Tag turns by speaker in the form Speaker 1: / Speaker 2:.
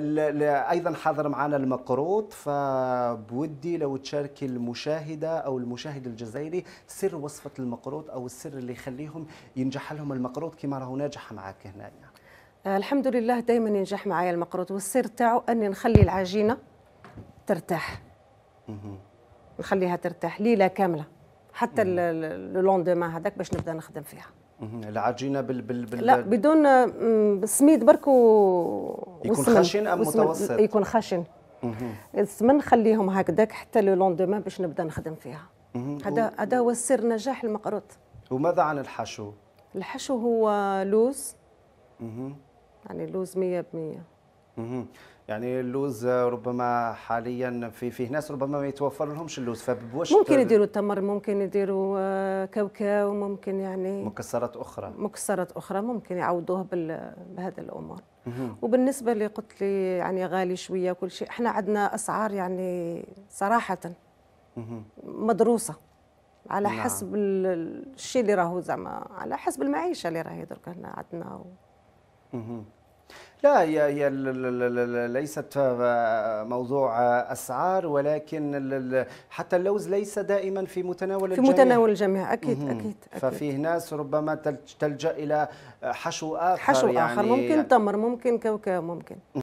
Speaker 1: ايضا حاضر معنا المقروط فبودي لو تشاركي المشاهده او المشاهد الجزائري سر وصفه المقروط او السر اللي يخليهم ينجح
Speaker 2: لهم المقروط كما
Speaker 1: راهو ناجح معك هنا يعني.
Speaker 2: الحمد لله دائما ينجح معايا المقروط والسر تاعو اني نخلي العجينه ترتاح نخليها ترتاح ليله كامله حتى لو هذاك باش نبدا نخدم فيها
Speaker 1: العجينه بال, بال, بال لا بدون
Speaker 2: سميد آه، برك و يكون خشن ام متوسط يكون خشن السمن خليهم هكذاك حتى لو لوندومان باش نبدا نخدم فيها هذا هذا هو سر نجاح المقروط
Speaker 1: وماذا عن الحشو
Speaker 2: الحشو هو لوز يعني لوز 100%
Speaker 1: يعني اللوز ربما حاليا في فيه ناس ربما ما يتوفر لهمش اللوز فبواش ممكن يديروا
Speaker 2: التمر ممكن يديروا آه، كاوكاو ممكن يعني
Speaker 1: مكسرات اخرى
Speaker 2: مكسرات اخرى ممكن يعوضوه بهذا الامور وبالنسبه اللي قلت لي يعني غالي شويه كل شيء احنا عندنا اسعار يعني صراحه مدروسه على نعم. حسب الشيء اللي راهو زعما على حسب المعيشه اللي راهي درك هنا عندنا
Speaker 1: لا هي هي ليست آه، موضوع آه، اسعار ولكن حتى اللوز
Speaker 2: ليس دائما في متناول الجميع في متناول الجميع اكيد اكيد, أكيد. ففيه
Speaker 1: ناس ربما تلجا الى آه، حشو اخر حشو اخر يعني ممكن يعني
Speaker 2: تمر ممكن كوكا ممكن